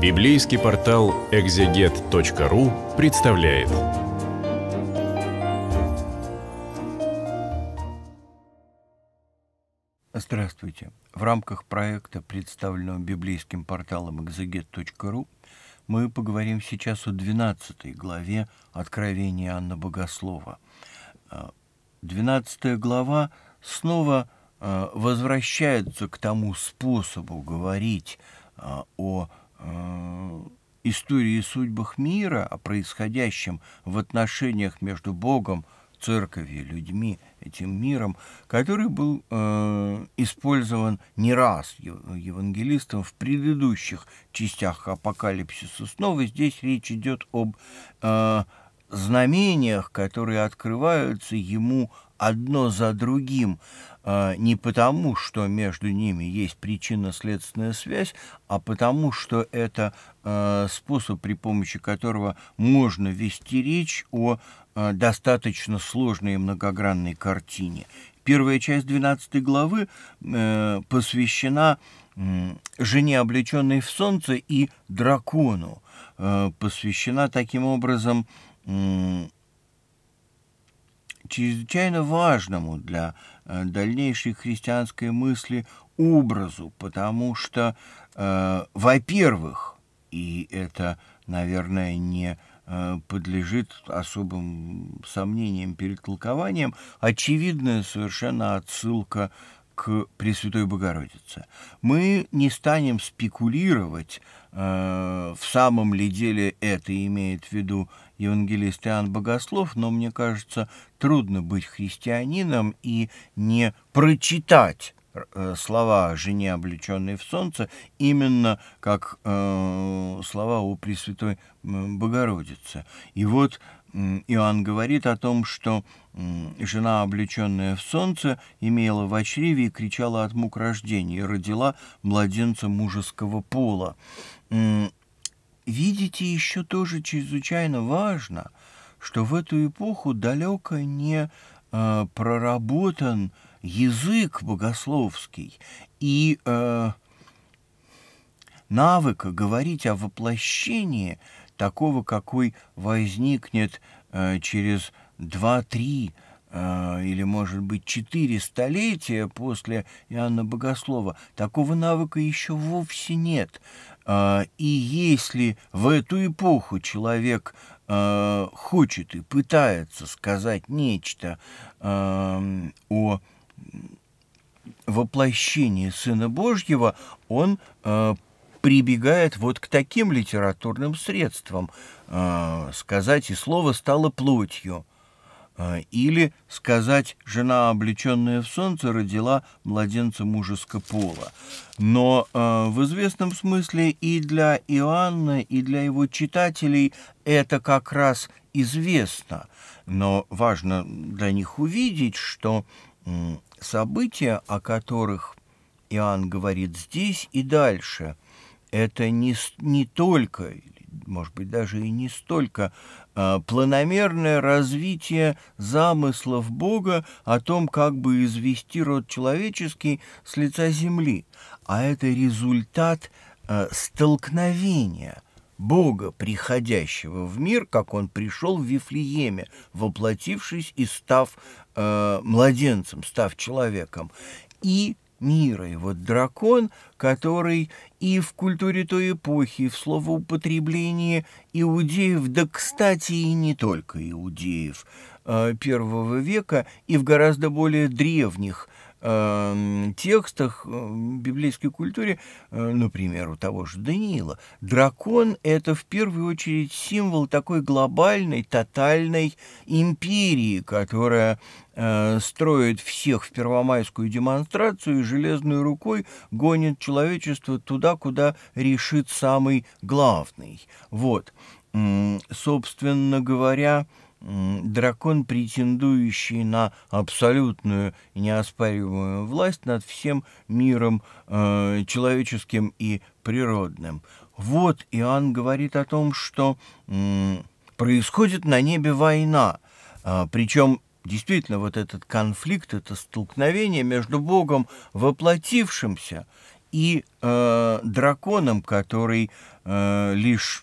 Библейский портал экзегет.ру представляет. Здравствуйте. В рамках проекта, представленного библейским порталом экзегет.ру, мы поговорим сейчас о 12 главе Откровения Анна Богослова. 12 э, глава снова э, возвращается к тому способу говорить э, о Э, истории и судьбах мира, о происходящем в отношениях между Богом, церковью, людьми, этим миром, который был э, использован не раз евангелистом в предыдущих частях апокалипсиса. Снова здесь речь идет об э, знамениях, которые открываются ему одно за другим а, не потому, что между ними есть причинно-следственная связь, а потому, что это а, способ, при помощи которого можно вести речь о а, достаточно сложной и многогранной картине. Первая часть 12 главы э, посвящена жене, облеченной в солнце, и дракону. Э, посвящена таким образом чрезвычайно важному для э, дальнейшей христианской мысли образу, потому что, э, во-первых, и это, наверное, не э, подлежит особым сомнениям перед толкованием, очевидная совершенно отсылка к Пресвятой Богородице. Мы не станем спекулировать, э, в самом ли деле это имеет в виду евангелист Иоанн Богослов, но мне кажется, трудно быть христианином и не прочитать э, слова жене, облеченной в солнце, именно как э, слова о Пресвятой Богородице. И вот Иоанн говорит о том, что жена, облеченная в солнце, имела в чреве и кричала от мук рождения, и родила младенца мужеского пола. Видите, еще тоже чрезвычайно важно, что в эту эпоху далеко не э, проработан язык богословский и э, навыка говорить о воплощении такого, какой возникнет э, через два-три э, или, может быть, четыре столетия после Иоанна Богослова, такого навыка еще вовсе нет. Э, и если в эту эпоху человек э, хочет и пытается сказать нечто э, о воплощении Сына Божьего, он э, прибегает вот к таким литературным средствам. А, сказать и слово стало плотью. А, или сказать «жена, облеченная в солнце, родила младенца мужеского пола». Но а, в известном смысле и для Иоанна, и для его читателей это как раз известно. Но важно для них увидеть, что события, о которых Иоанн говорит здесь и дальше – это не, не только, может быть, даже и не столько а, планомерное развитие замыслов Бога о том, как бы извести род человеческий с лица земли, а это результат а, столкновения – Бога, приходящего в мир, как он пришел в Вифлееме, воплотившись и став э, младенцем, став человеком, и мира. И вот дракон, который и в культуре той эпохи, и в словоупотреблении иудеев, да, кстати, и не только иудеев э, первого века, и в гораздо более древних – Эм, текстах, э, библейской культуре, э, например, у того же Даниила, дракон – это в первую очередь символ такой глобальной, тотальной империи, которая э, строит всех в первомайскую демонстрацию и железной рукой гонит человечество туда, куда решит самый главный. Вот, собственно говоря, дракон, претендующий на абсолютную неоспоримую власть над всем миром э, человеческим и природным. Вот Иоанн говорит о том, что э, происходит на небе война, э, а, причем действительно вот этот конфликт, это столкновение между Богом воплотившимся и э, драконом, который э, лишь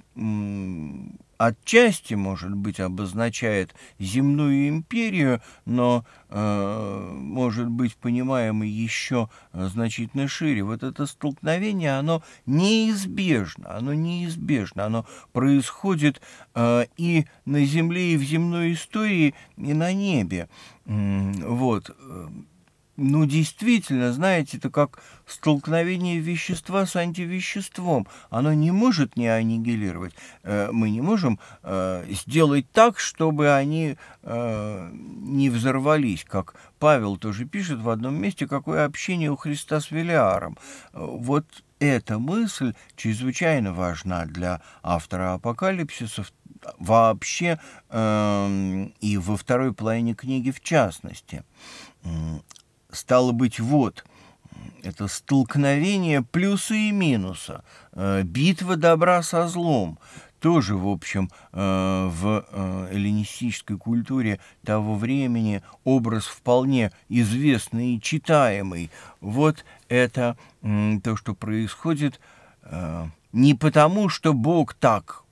отчасти, может быть, обозначает земную империю, но э, может быть понимаемо еще значительно шире. Вот это столкновение, оно неизбежно, оно неизбежно, оно происходит э, и на Земле, и в земной истории, и на небе. Вот. Э, ну, действительно, знаете, это как столкновение вещества с антивеществом. Оно не может не аннигилировать. Э, мы не можем э, сделать так, чтобы они э, не взорвались, как Павел тоже пишет в одном месте, какое общение у Христа с Велиаром. Вот эта мысль чрезвычайно важна для автора Апокалипсиса вообще эм, и во второй половине книги в частности. Стало быть, вот это столкновение плюса и минуса, э, битва добра со злом, тоже, в общем, э, в э, эллинистической культуре того времени образ вполне известный и читаемый. Вот это то, что происходит не потому, что Бог так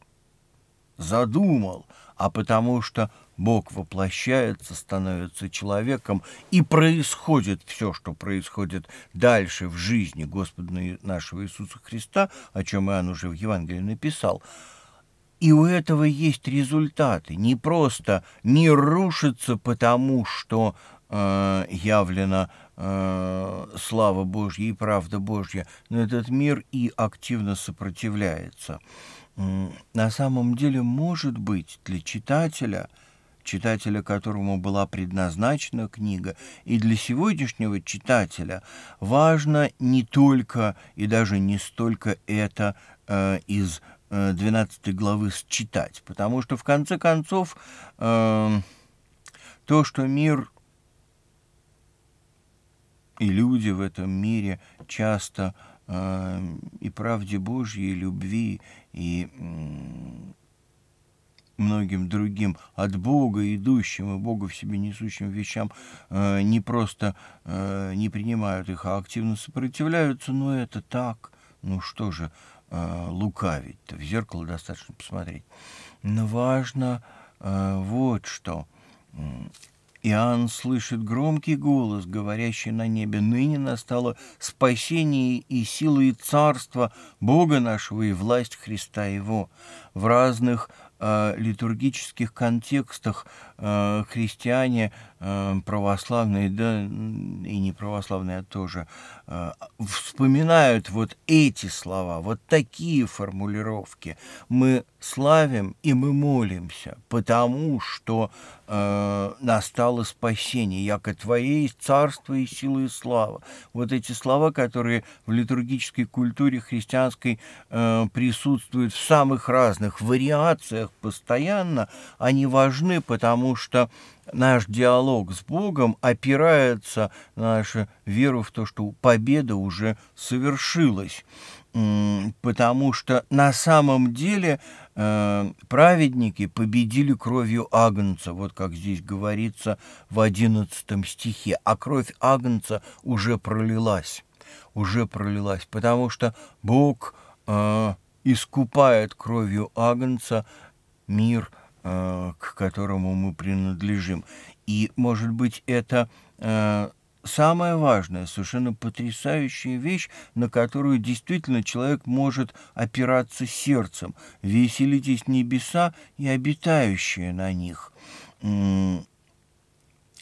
задумал – а потому что Бог воплощается, становится человеком, и происходит все, что происходит дальше в жизни Господа нашего Иисуса Христа, о чем Иоанн уже в Евангелии написал. И у этого есть результаты. Не просто мир рушится, потому что э, явлено э, слава Божья и правда Божья, но этот мир и активно сопротивляется на самом деле может быть для читателя, читателя которому была предназначена книга, и для сегодняшнего читателя важно не только и даже не столько это э, из э, 12 главы считать, потому что в конце концов э, то, что мир и люди в этом мире часто э, Э, и правде Божьей, и любви, и многим другим от Бога идущим и Бога в себе несущим вещам э, не просто э, не принимают их, а активно сопротивляются, но это так. Ну что же э, лукавить-то? В зеркало достаточно посмотреть. Но важно э, вот что. Иоанн слышит громкий голос, говорящий на небе, «Ныне настало спасение и сила и царство Бога нашего и власть Христа Его». В разных э, литургических контекстах э, христиане, э, православные, да и неправославные а тоже, э, вспоминают вот эти слова, вот такие формулировки. Мы славим и мы молимся, потому что э, настало спасение, яко твоей есть царство и силы и слава. Вот эти слова, которые в литургической культуре христианской э, присутствуют в самых разных вариациях постоянно, они важны, потому что наш диалог с Богом опирается на нашу веру в то, что победа уже совершилась потому что на самом деле э, праведники победили кровью Агнца, вот как здесь говорится в одиннадцатом стихе, а кровь Агнца уже пролилась, уже пролилась, потому что Бог э, искупает кровью Агнца мир, э, к которому мы принадлежим. И, может быть, это э, самая важная, совершенно потрясающая вещь, на которую действительно человек может опираться сердцем. Веселитесь небеса и обитающие на них.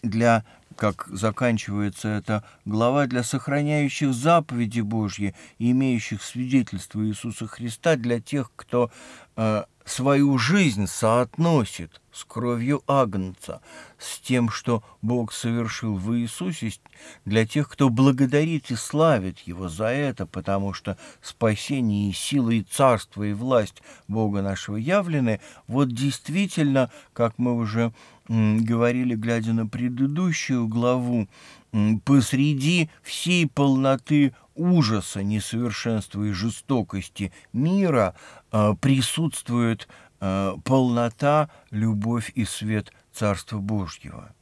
Для как заканчивается эта глава, для сохраняющих заповеди Божьи, имеющих свидетельство Иисуса Христа, для тех, кто э, свою жизнь соотносит с кровью Агнца, с тем, что Бог совершил в Иисусе для тех, кто благодарит и славит Его за это, потому что спасение и сила, и царство, и власть Бога нашего явлены, вот действительно, как мы уже говорили, глядя на предыдущую главу, посреди всей полноты ужаса, несовершенства и жестокости мира а, присутствует а, полнота, любовь и свет Царства Божьего.